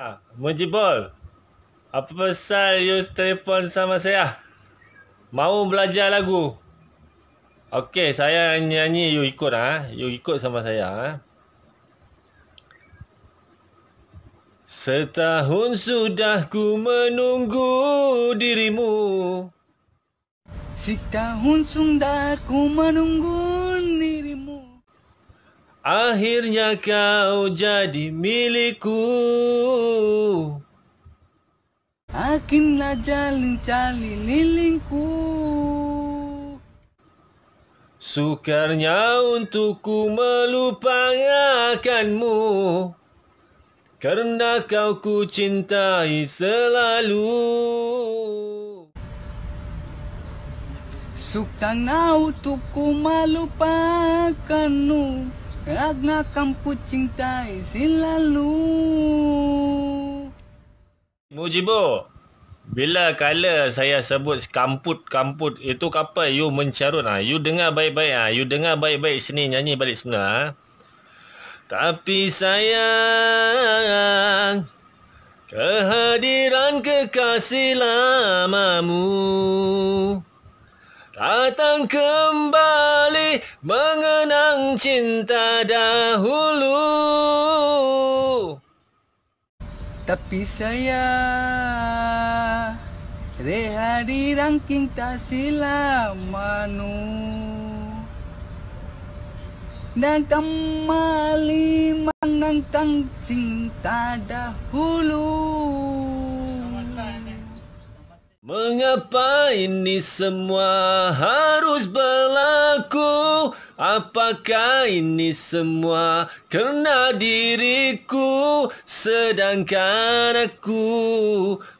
Ah, Mujibul, apa pasal you telefon sama saya? Mau belajar lagu? Okey, saya nyanyi you ikut ah, ha? you ikut sama saya ah. Ha? Setahun sudah ku menunggu dirimu Setahun sudah ku menunggu dirimu Akhirnya kau jadi milikku Akinlah jalin jalin lilingku Sukarnya untukku melupakanmu Karena kau ku cintai selalu Sukarnya untukku melupakanmu Karena kamu cintai selalu. Mujibo, bila kala saya sebut kamput-kamput, itu apa you mencarut? Ha? Ah. You dengar baik-baik. ah, You dengar baik-baik sini nyanyi balik semula. Ha? Tapi sayang, kehadiran kekasih lamamu. Datang kembali mengenang cinta dahulu Tapi saya Reha di ranking tak silamanu Dan kembali mengenang cinta dahulu Mengapa ini semua harus berlaku? Apakah ini semua kerana diriku? Sedangkan aku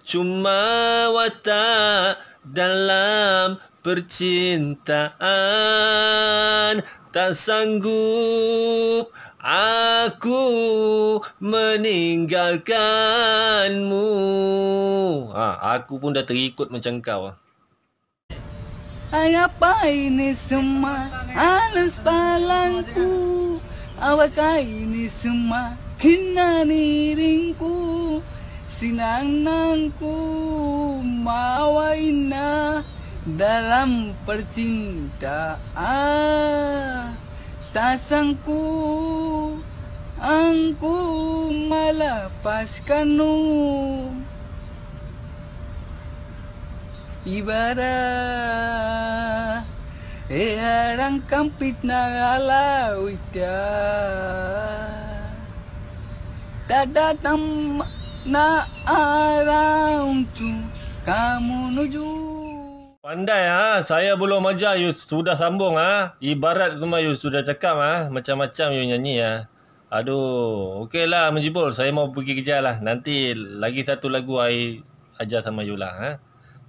cuma watak dalam percintaan Tak sanggup aku meninggalkanmu ha, aku pun dah terikut macam kau. Hai apa ini semua Halus palangku Awak ini semua Hina niringku Sinang nangku Mawa Dalam percintaan Tasangku Angku malapaskanmu ibarat eh arang kampit na ala uita dadatam na arang tu kamu nuju Pandai ha? saya belum ajar you sudah sambung Ha? Ibarat semua you sudah cakap ha? macam-macam you nyanyi ah. Ha? Aduh, okeylah menjibul. Saya mau pergi kejar lah. Nanti lagi satu lagu I ajar sama you lah ha?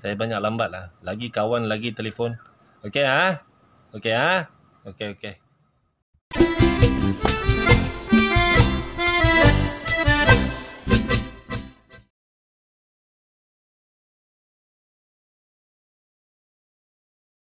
Saya banyak lambat lah. Lagi kawan, lagi telefon. Okey ha? Okey ha? Okey, okey.